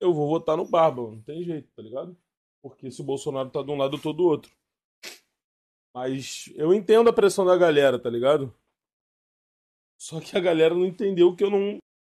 eu vou votar no Bárbaro, não tem jeito, tá ligado? Porque se o Bolsonaro tá de um lado, eu tô do outro. Mas eu entendo a pressão da galera, tá ligado? Só que a galera não entendeu que eu não